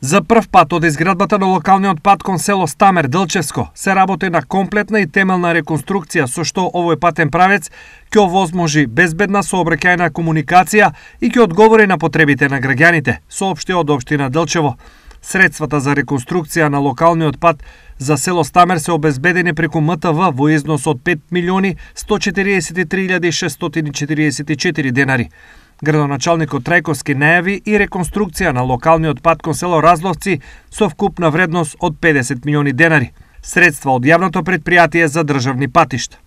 За прв пат од изградбата на локалниот пат кон село Стамер Делчевско, се работи на комплетна и темелна реконструкција со што овој патен правец ќе овозможи безбедна сообраќајна комуникација и ќе одговори на потребите на граѓаните, соопшти од општина Дълчево. Средствата за реконструкција на локалниот пат за село Стамер се обезбедени преку МТВ во износ од 5 милиони 143 644 денари. Градоначалникот Трајковски најави и реконструкција на локалниот пат кон село Разловци со вкупна вредност од 50 милиони денари, средства од јавното предпријатие за државни патишта.